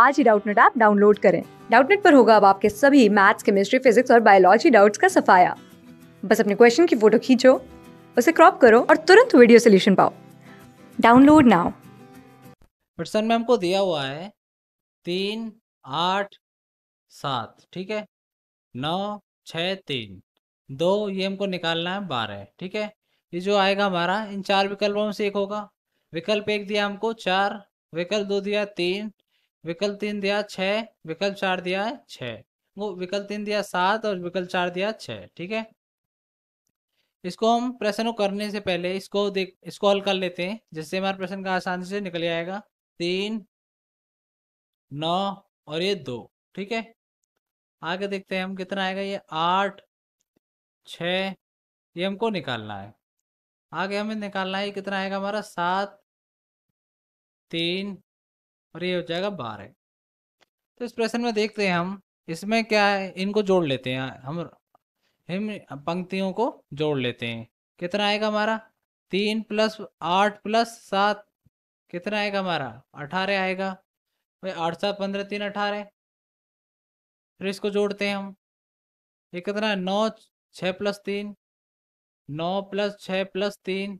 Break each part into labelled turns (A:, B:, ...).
A: आज ही Doubtnut app download करें डाउटनेट पर होगा अब आपके सभी मैथ्स केमिस्ट्री फिजिक्स और बायोलॉजी डाउट्स का सफाया बस अपने क्वेश्चन की फोटो खींचो उसे क्रॉप करो और तुरंत वीडियो सोल्यूशन पाओ डाउनलोड नाउ
B: प्रश्न में हमको दिया हुआ है तीन आठ सात ठीक है नौ छ तीन दो ये हमको निकालना है बारह ठीक है ये जो आएगा हमारा इन चार विकल्पों में से एक होगा विकल्प एक दिया हमको चार विकल्प दो दिया तीन विकल्प तीन दिया छः विकल्प चार दिया है वो विकल्प तीन दिया सात और विकल्प चार दिया छः ठीक है इसको हम प्रश्न करने से पहले इसको देख इसको हल कर लेते हैं जिससे हमारे प्रश्न का आसानी से निकल जाएगा तीन नौ और ये दो ठीक है आगे देखते हैं हम कितना आएगा ये आठ छ ये हमको निकालना है आगे हमें निकालना है कितना आएगा हमारा सात तीन और ये हो जाएगा बारह तो इस प्रश्न में देखते हैं हम इसमें क्या है इनको जोड़ लेते हैं हम हिम पंक्तियों को जोड़ लेते हैं कितना आएगा हमारा तीन प्लस आठ प्लस सात कितना आएगा हमारा अठारह आएगा भाई आठ सात पंद्रह तीन अठारह फिर इसको जोड़ते हैं हम ये कितना है नौ छः प्लस तीन नौ प्लस छः प्लस तीन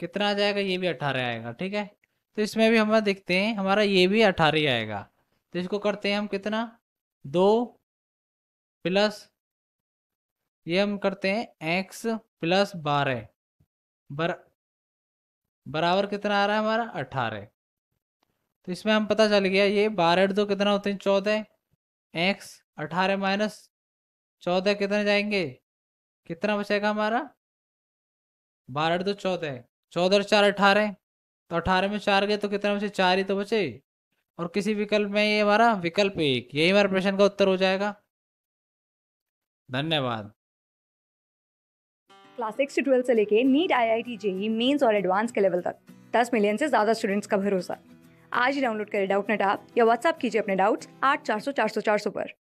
B: कितना आ जाएगा ये भी अठारह आएगा ठीक है तो इसमें भी हम देखते हैं हमारा ये भी अठारह आएगा तो इसको करते हैं हम कितना दो प्लस ये हम करते हैं एक्स प्लस बारह बर बराबर कितना आ रहा है हमारा अठारह तो इसमें हम पता चल गया ये बारह दो कितना होते हैं चौदह एक्स अठारह माइनस चौदह कितने जाएंगे कितना बचेगा हमारा बारह दो चौदह चौदह चार अठारह तो अठारह में चार गए तो कितने बचे चार ही तो बचे और किसी विकल्प में ये हमारा विकल्प एक यही हमारे प्रश्न का उत्तर हो जाएगा धन्यवाद
A: क्लास सिक्स से ट्वेल्थ से लेके NEET I I T JEE mains और एडवांस के लेवल तक दस मिलियन से ज़्यादा स्टूडेंट्स का भरोसा आज ही डाउनलोड करें डाउट नेट आप या व्हाट्सएप कीजिए अपने डाउट्स आठ चार सौ चार सौ चार सौ पर